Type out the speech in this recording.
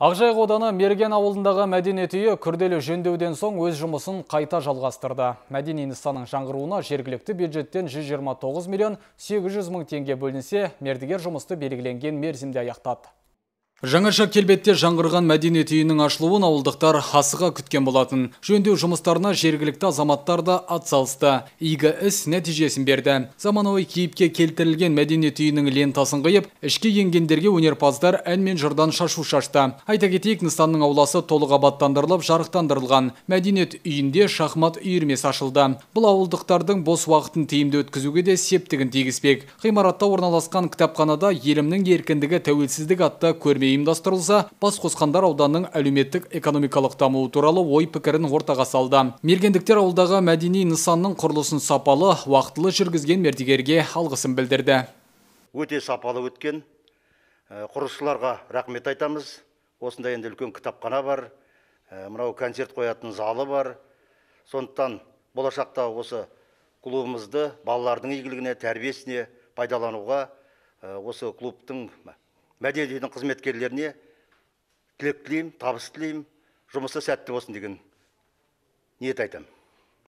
Ақжайық ауданы Мерген ауылындағы мәдениет үйі күрделі жөндеуден соң өз жұмысын қайта жалғастырды. Мәдени нысанның жаңғыруына жергілікті бюджеттен 129 миллион 800 мың теңге бөлінсе, мердігер жұмысты белгіленген мерзімде аяқтады жаңаша келбетте жаңғырған мәдениет үйінің ашылуын ауылдықтар хасыға күткен болатын жөндеу жұмыстарына жергілікті азаматтар да атсалысты игі іс нәтижесін берді заманауи кейіпке келтірілген мәдениет үйінің лентасын қиып ішке енгендерге өнерпаздар ән мен жырдан шашу шашты айта кетейік нысанның ауласы толық абаттандырылып жарықтандырылған мәдениет үйінде шахмат үйірмесі ашылды бұл ауылдықтардың бос уақытын тиімді өткізуге де септігін тигізбек ғимаратта орналасқан кітапханада елімнің еркіндігі тәуелсіздік атты көрме ұйымдастырылса бас қосқандар ауданның әлеуметтік экономикалық дамуы туралы ой пікірін ортаға салды мергендіктер ауылдағы мәдени нысанның құрылысын сапалы уақытылы жүргізген мердігерге алғысын білдірді өте сапалы өткен ә, құрылысшыларға рахмет айтамыз осындай енді үлкен кітапхана бар ә, мынау концерт қоятын залы бар сондықтан болашақта осы клубымызды балалардың игілігіне тәрбиесіне пайдалануға ә, осы клубтың мәдениет үйдің қызметкерлеріне тілек тілеймін табыс тілеймін жұмысы сәтті болсын деген ниет айтамын